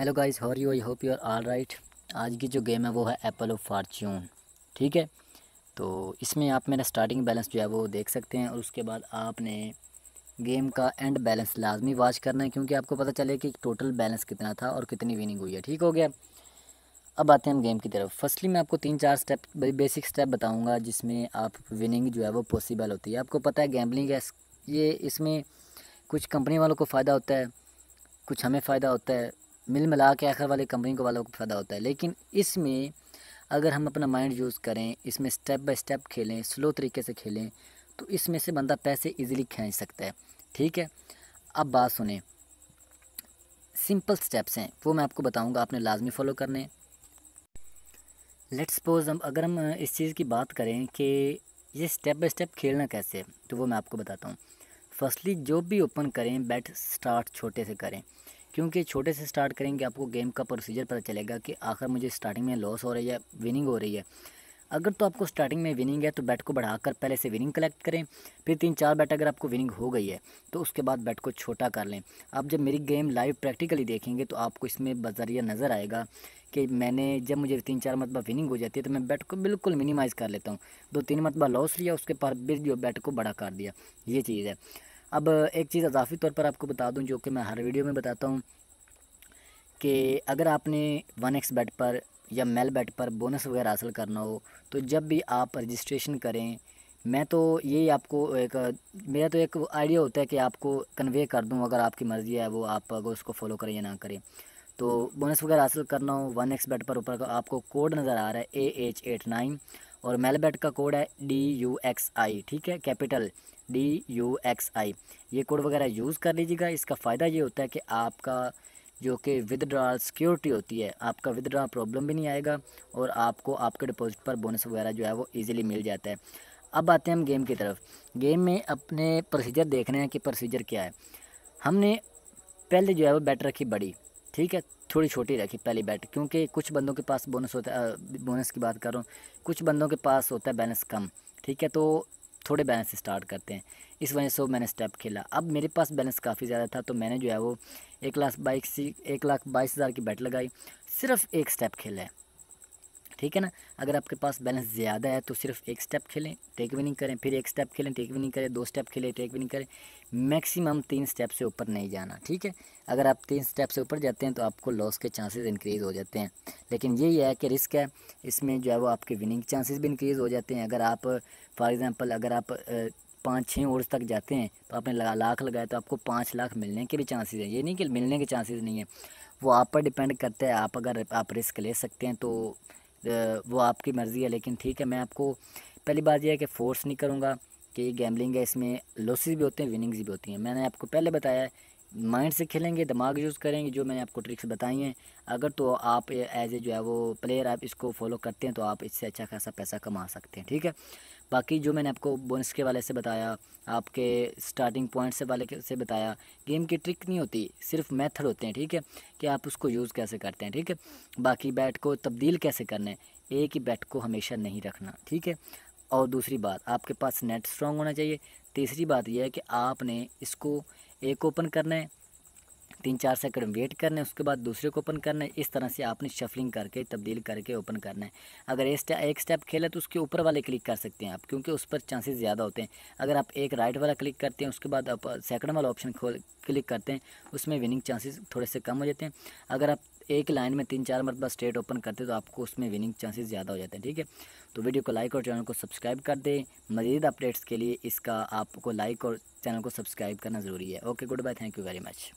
hello guys how are you I hope you are all right आज की जो game है वो है एप्पल ऑफ फार्च्यून ठीक है तो इसमें आप मेरा स्टार्टिंग बैलेंस जो है वो देख सकते हैं और उसके बाद आपने गेम का एंड बैलेंस लाजमी वॉच करना है क्योंकि आपको पता चले कि टोटल बैलेंस कितना था और कितनी विनिंग हुई है ठीक हो गया अब आते हैं हम गेम की तरफ फर्स्टली मैं आपको तीन चार स्टेप बेसिक स्टेप बताऊँगा जिसमें आप विनिंग जो है वो पॉसिबल होती है आपको पता है गैम्बलिंग है ये इसमें कुछ कंपनी वालों को फ़ायदा होता है कुछ हमें फ़ायदा होता है मिल मिला के आखिर वाली कंपनी को वालों को फ़ायदा होता है लेकिन इसमें अगर हम अपना माइंड यूज़ करें इसमें स्टेप बाय स्टेप खेलें स्लो तरीके से खेलें तो इसमें से बंदा पैसे इजीली खींच सकता है ठीक है अब बात सुने सिंपल स्टेप्स हैं वो मैं आपको बताऊंगा आपने लाजमी फॉलो करने लेट्स सपोज हम अगर हम इस चीज़ की बात करें कि ये स्टेप बाय स्टेप खेलना कैसे है तो वो मैं आपको बताता हूँ फर्स्टली जो भी ओपन करें बैट स्टार्ट छोटे से करें क्योंकि छोटे से स्टार्ट करेंगे आपको गेम का प्रोसीजर पता चलेगा कि आखिर मुझे स्टार्टिंग में लॉस हो रही है विनिंग हो रही है अगर तो आपको स्टार्टिंग में विनिंग है तो बैट को बढ़ाकर पहले से विनिंग कलेक्ट करें फिर तीन चार बैट अगर आपको विनिंग हो गई है तो उसके बाद बैट को छोटा कर लें आप जब मेरी गेम लाइव प्रैक्टिकली देखेंगे तो आपको इसमें बजरिया नज़र आएगा कि मैंने जब मुझे तीन चार मरतबा विनिंग हो जाती है तो मैं बैट को बिल्कुल मिनिमाइज़ कर लेता हूँ दो तीन मरतबा लॉस लिया उसके बाद बिर जो बैट को बड़ा कर दिया ये चीज़ है अब एक चीज़ अजाफी तौर पर आपको बता दूँ जो कि मैं हर वीडियो में बताता हूँ कि अगर आपने वन एक्स बेट पर या मेल बेट पर बोनस वगैरह हासिल करना हो तो जब भी आप रजिस्ट्रेशन करें मैं तो यही आपको एक मेरा तो एक आइडिया होता है कि आपको कन्वे कर दूँ अगर आपकी मर्ज़ी है वो आप अगर उसको फॉलो करें या ना करें तो बोनस वगैरह हासिल करना हो वन एक्स बेट पर ऊपर आपको कोड नज़र आ रहा है ए एच एट नाइन और मेलबेट का कोड है डी यू एक्स आई ठीक है capital D U X I ये कोड वगैरह यूज़ कर लीजिएगा इसका फ़ायदा ये होता है कि आपका जो कि विदड्रॉल सिक्योरिटी होती है आपका विदड्रॉल प्रॉब्लम भी नहीं आएगा और आपको आपके डिपॉजिट पर बोनस वगैरह जो है वो ईजिली मिल जाता है अब आते हैं हम गेम की तरफ गेम में अपने प्रोसीजर देखने हैं कि प्रोसीजर क्या है हमने पहले जो है वो बैट रखी बड़ी ठीक है थोड़ी छोटी रखी पहली बैट क्योंकि कुछ बंदों के पास बोनस होता है बोनस की बात कर रहा हूँ कुछ बंदों के पास होता है बैलेंस कम ठीक है तो थोड़े बैलेंस स्टार्ट करते हैं इस वजह से वो मैंने स्टेप खेला अब मेरे पास बैलेंस काफ़ी ज़्यादा था तो मैंने जो है वो एक लाख बाईस एक लाख बाईस हज़ार की बैट लगाई सिर्फ एक स्टेप खेला है ठीक है ना अगर आपके पास बैलेंस ज़्यादा है तो सिर्फ एक स्टेप खेलें टेक विनिंग करें फिर एक स्टेप खेलें टेक विनिंग करें दो स्टेप खेलें टेक विनिंग करें मैक्सिमम तीन स्टेप से ऊपर नहीं जाना ठीक है अगर आप तीन स्टेप से ऊपर जाते हैं तो आपको लॉस के चांसेस इंक्रीज़ हो जाते हैं लेकिन यही है कि रिस्क है इसमें जो है वो आपके विनिंग चांसेस भी इंक्रीज़ हो जाते हैं अगर आप फॉर एग्ज़ाम्पल अगर आप पाँच छः ओवर्स तक जाते हैं तो आपने लगा लाख लगाया तो आपको पाँच लाख मिलने के भी चांसेज हैं ये नहीं कि मिलने के चांसेज नहीं है वो आप पर डिपेंड करता है आप अगर आप रिस्क ले सकते हैं तो वो आपकी मर्ज़ी है लेकिन ठीक है मैं आपको पहली बात यह है कि फ़ोर्स नहीं करूँगा कि गैमलिंग गैम्बलिंग है इसमें लॉसेज भी होते हैं विनिंग्स भी होती हैं मैंने आपको पहले बताया माइंड से खेलेंगे दिमाग यूज़ करेंगे जो मैंने आपको ट्रिक्स बताई हैं अगर तो आप एज ए जो है वो प्लेयर आप इसको फॉलो करते हैं तो आप इससे अच्छा खासा पैसा कमा सकते हैं ठीक है बाकी जो मैंने आपको बोनस के वाले से बताया आपके स्टार्टिंग पॉइंट से वाले से बताया गेम की ट्रिक नहीं होती सिर्फ मेथड होते हैं ठीक है कि आप उसको यूज़ कैसे करते हैं ठीक है बाकी बैट को तब्दील कैसे करना है एक ही बैट को हमेशा नहीं रखना ठीक है और दूसरी बात आपके पास नेट स्ट्रॉन्ग होना चाहिए तीसरी बात यह है कि आपने इसको एक ओपन करना है तीन चार सेकंड वेट करना है उसके बाद दूसरे को ओपन करना है इस तरह से आपने शफलिंग करके तब्दील करके ओपन करना है अगर एक स्टेप एक स्टेप खेला तो उसके ऊपर वाले क्लिक कर सकते हैं आप क्योंकि उस पर चांसेस ज़्यादा होते हैं अगर आप एक राइट वाला क्लिक करते हैं उसके बाद आप सेकंड वाला ऑप्शन खोल क्लिक करते हैं उसमें विनिंग चांसेस थोड़े से कम हो जाते हैं अगर आप एक लाइन में तीन चार मरतबा स्ट्रेट ओपन करते हैं तो आपको उसमें विनिंग चांसेस ज़्यादा हो जाते हैं ठीक है तो वीडियो को लाइक और चैनल को सब्सक्राइब कर दें मज़ीद अपडेट्स के लिए इसका आपको लाइक और चैनल को सब्सक्राइब करना ज़रूरी है okay goodbye thank you very much